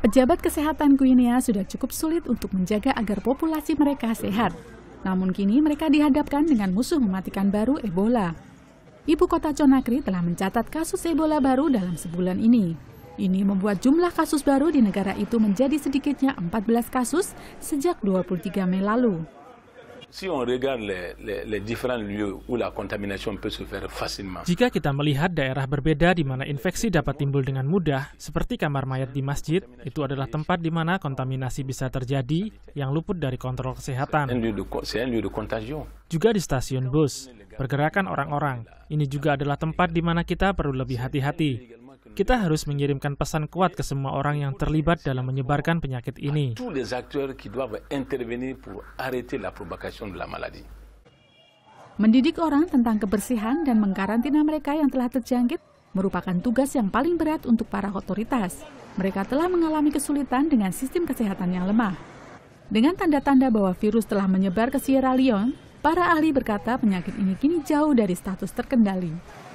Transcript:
Pejabat kesehatan Guinea ya, sudah cukup sulit untuk menjaga agar populasi mereka sehat. Namun kini mereka dihadapkan dengan musuh mematikan baru Ebola. Ibu kota Conakry telah mencatat kasus Ebola baru dalam sebulan ini. Ini membuat jumlah kasus baru di negara itu menjadi sedikitnya 14 kasus sejak 23 Mei lalu. Si on regarde les, les, les différents lieux où la contamination peut se faire facilement. Jika kita melihat daerah berbeda di mana infeksi dapat timbul dengan mudah, seperti kamar mayat di masjid, itu adalah tempat di mana kontaminasi bisa terjadi yang luput dari kontrol kesehatan. Juga di stasiun bus, pergerakan orang-orang. Ini juga adalah tempat di mana kita perlu lebih hati-hati kita harus mengirimkan pesan kuat ke semua orang yang terlibat dalam menyebarkan penyakit ini. Mendidik orang tentang kebersihan dan mengkarantina mereka yang telah terjangkit merupakan tugas yang paling berat untuk para otoritas. Mereka telah mengalami kesulitan dengan sistem kesehatan yang lemah. Dengan tanda-tanda bahwa virus telah menyebar ke Sierra Leone, para ahli berkata penyakit ini kini jauh dari status terkendali.